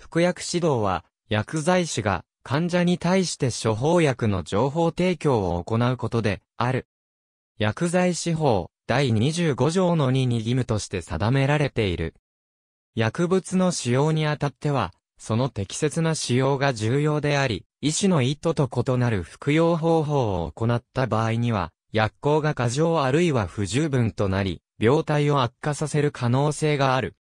服薬指導は、薬剤師が患者に対して処方薬の情報提供を行うことである。薬剤師法第25条の2に義務として定められている。薬物の使用にあたっては、その適切な使用が重要であり、医師の意図と異なる服用方法を行った場合には、薬効が過剰あるいは不十分となり、病態を悪化させる可能性がある。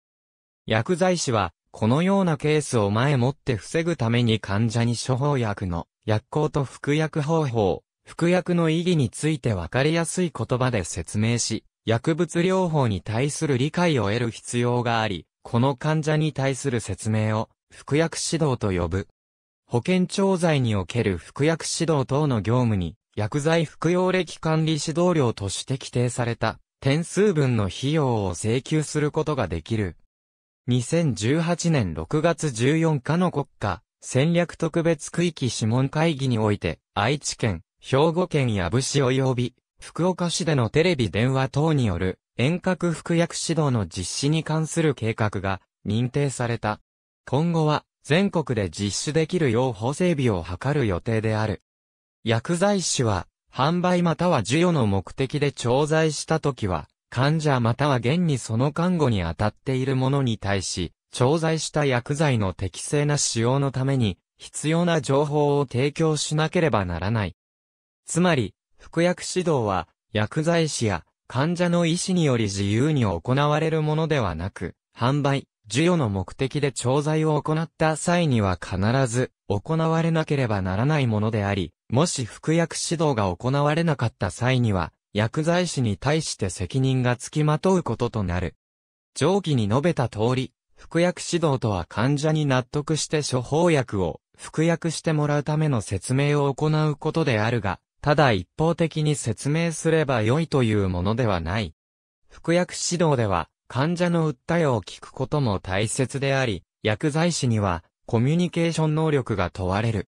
薬剤師は、このようなケースを前もって防ぐために患者に処方薬の薬効と服薬方法、服薬の意義について分かりやすい言葉で説明し、薬物療法に対する理解を得る必要があり、この患者に対する説明を服薬指導と呼ぶ。保険調剤における服薬指導等の業務に、薬剤服用歴管理指導料として規定された、点数分の費用を請求することができる。2018年6月14日の国家戦略特別区域諮問会議において、愛知県、兵庫県や武市及び、福岡市でのテレビ電話等による遠隔服薬指導の実施に関する計画が認定された。今後は全国で実施できるよう法整備を図る予定である。薬剤師は販売または授与の目的で調剤したときは患者または現にその看護に当たっている者に対し、調剤した薬剤の適正な使用のために、必要な情報を提供しなければならない。つまり、服薬指導は、薬剤師や患者の医師により自由に行われるものではなく、販売、授与の目的で調剤を行った際には必ず行われなければならないものであり、もし服薬指導が行われなかった際には、薬剤師に対して責任がつきまとうこととなる。上記に述べた通り、服薬指導とは患者に納得して処方薬を服薬してもらうための説明を行うことであるが、ただ一方的に説明すれば良いというものではない。服薬指導では、患者の訴えを聞くことも大切であり、薬剤師にはコミュニケーション能力が問われる。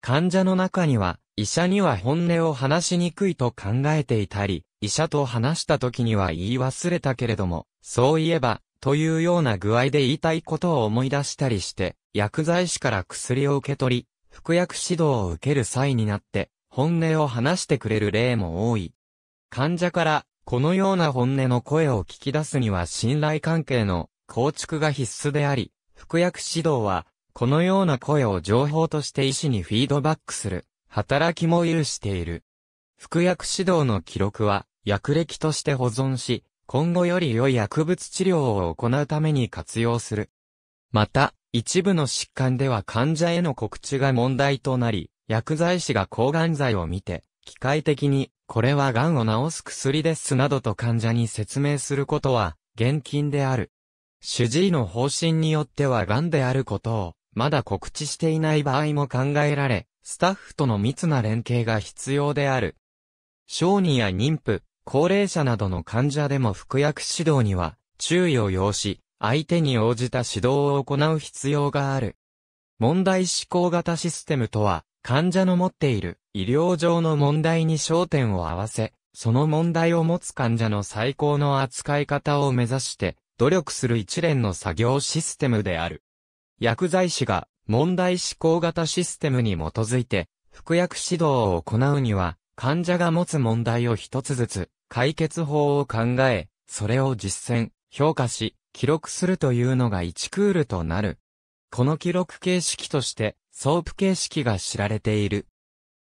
患者の中には、医者には本音を話しにくいと考えていたり、医者と話した時には言い忘れたけれども、そういえば、というような具合で言いたいことを思い出したりして、薬剤師から薬を受け取り、服薬指導を受ける際になって、本音を話してくれる例も多い。患者から、このような本音の声を聞き出すには信頼関係の構築が必須であり、服薬指導は、このような声を情報として医師にフィードバックする働きも有している。服薬指導の記録は、薬歴として保存し、今後より良い薬物治療を行うために活用する。また、一部の疾患では患者への告知が問題となり、薬剤師が抗がん剤を見て、機械的に、これは癌を治す薬ですなどと患者に説明することは、厳禁である。主治医の方針によっては癌であることを、まだ告知していない場合も考えられ、スタッフとの密な連携が必要である。小児や妊婦、高齢者などの患者でも服薬指導には注意を要し、相手に応じた指導を行う必要がある。問題思考型システムとは、患者の持っている医療上の問題に焦点を合わせ、その問題を持つ患者の最高の扱い方を目指して、努力する一連の作業システムである。薬剤師が問題思考型システムに基づいて、服薬指導を行うには、患者が持つ問題を一つずつ、解決法を考え、それを実践、評価し、記録するというのが1クールとなる。この記録形式として、ソープ形式が知られている。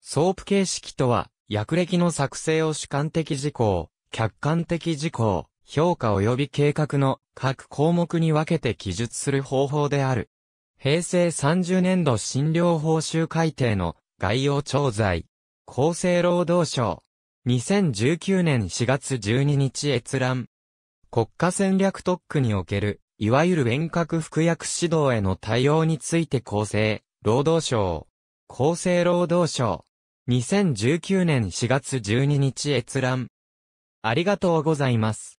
ソープ形式とは、薬歴の作成を主観的事項、客観的事項、評価及び計画の各項目に分けて記述する方法である。平成30年度診療報酬改定の概要調剤。厚生労働省。2019年4月12日閲覧。国家戦略特区における、いわゆる遠隔服薬指導への対応について厚生、労働省。厚生労働省。2019年4月12日閲覧。ありがとうございます。